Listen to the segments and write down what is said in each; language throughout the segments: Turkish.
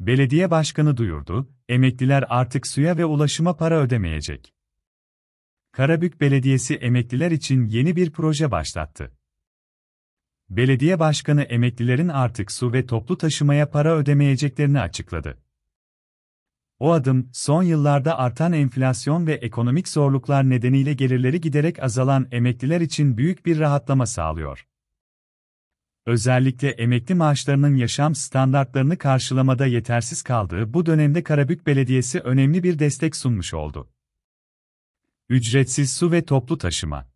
Belediye başkanı duyurdu, emekliler artık suya ve ulaşıma para ödemeyecek. Karabük Belediyesi emekliler için yeni bir proje başlattı. Belediye başkanı emeklilerin artık su ve toplu taşımaya para ödemeyeceklerini açıkladı. O adım, son yıllarda artan enflasyon ve ekonomik zorluklar nedeniyle gelirleri giderek azalan emekliler için büyük bir rahatlama sağlıyor özellikle emekli maaşlarının yaşam standartlarını karşılamada yetersiz kaldığı bu dönemde Karabük Belediyesi önemli bir destek sunmuş oldu. Ücretsiz su ve toplu taşıma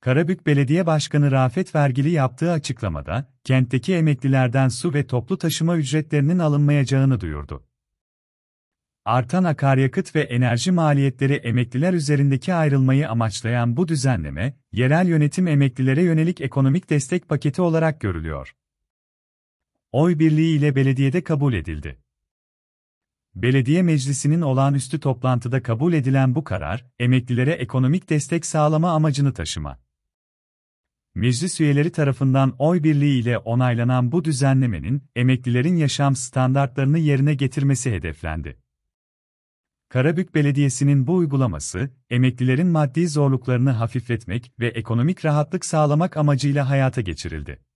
Karabük Belediye Başkanı Rafet Vergili yaptığı açıklamada, kentteki emeklilerden su ve toplu taşıma ücretlerinin alınmayacağını duyurdu. Artan akaryakıt ve enerji maliyetleri emekliler üzerindeki ayrılmayı amaçlayan bu düzenleme, yerel yönetim emeklilere yönelik ekonomik destek paketi olarak görülüyor. Oy birliği ile belediyede kabul edildi. Belediye meclisinin olağanüstü toplantıda kabul edilen bu karar, emeklilere ekonomik destek sağlama amacını taşıma. Meclis üyeleri tarafından oy birliği ile onaylanan bu düzenlemenin, emeklilerin yaşam standartlarını yerine getirmesi hedeflendi. Karabük Belediyesi'nin bu uygulaması, emeklilerin maddi zorluklarını hafifletmek ve ekonomik rahatlık sağlamak amacıyla hayata geçirildi.